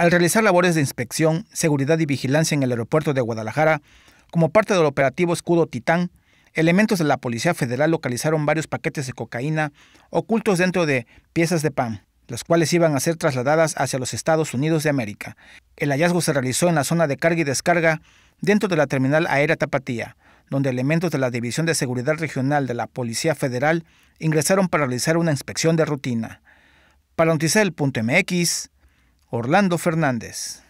Al realizar labores de inspección, seguridad y vigilancia en el aeropuerto de Guadalajara, como parte del operativo Escudo Titán, elementos de la Policía Federal localizaron varios paquetes de cocaína ocultos dentro de piezas de pan, las cuales iban a ser trasladadas hacia los Estados Unidos de América. El hallazgo se realizó en la zona de carga y descarga dentro de la terminal aérea Tapatía, donde elementos de la División de Seguridad Regional de la Policía Federal ingresaron para realizar una inspección de rutina. Para noticiar el punto MX, Orlando Fernández.